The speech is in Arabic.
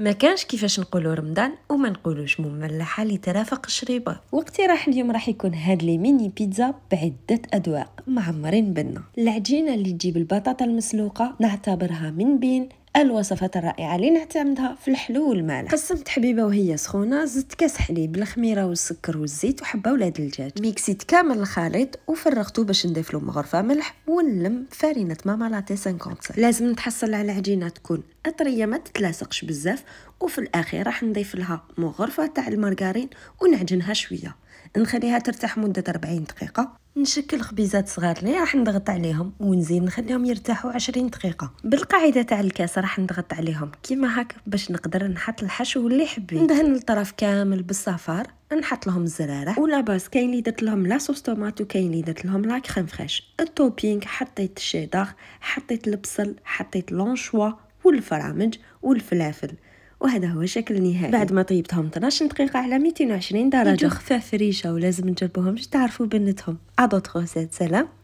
ما كانش كيفاش نقولوا رمضان وما نقولوش مملحه اللي ترافق الشريبه واقتراح اليوم راح يكون هاد لي ميني بيتزا بعده أدواق معمرين بنا العجينه اللي تجيب البطاطا المسلوقه نعتبرها من بين الوصفات الرائعه اللي نعتمدها في الحلو والمالح قسمت حبيبه وهي سخونه زدت كاس حليب الخميره والسكر والزيت وحبه ولاد الدجاج ميكسيت كامل الخليط وفرغته باش نضيف له مغرفه ملح ونلم فارينه ماما لاتي 50 لازم نتحصل على عجينه تكون اطريه ما تتلاصقش بزاف وفي الاخير راح نضيف لها مغرفه تاع المارغرين ونعجنها شويه نخليها ترتاح مده 40 دقيقه نشكل خبيزات صغار لي راح نضغط عليهم ونزيد نخليهم يرتاحوا عشرين دقيقه بالقاعده تاع الكاس راح نضغط عليهم كيما هاك باش نقدر نحط الحشو اللي حبيت ندهن الطرف كامل بالصفار نحط لهم الزرارة ولا باس كاين اللي درت لهم لا صوص طوماط وكاين اللي درت لهم لا كريم فريش التوبينغ حطيت الشيدر حطيت البصل حطيت لونشوا والفرامج والفلافل وهذا هو الشكل النهائي بعد ما طيبتهم 12 دقيقه على 220 درجه يجو خفاف ريشه ولازم نجربوهم تعرفوا بنتهم عضو غوسات سلام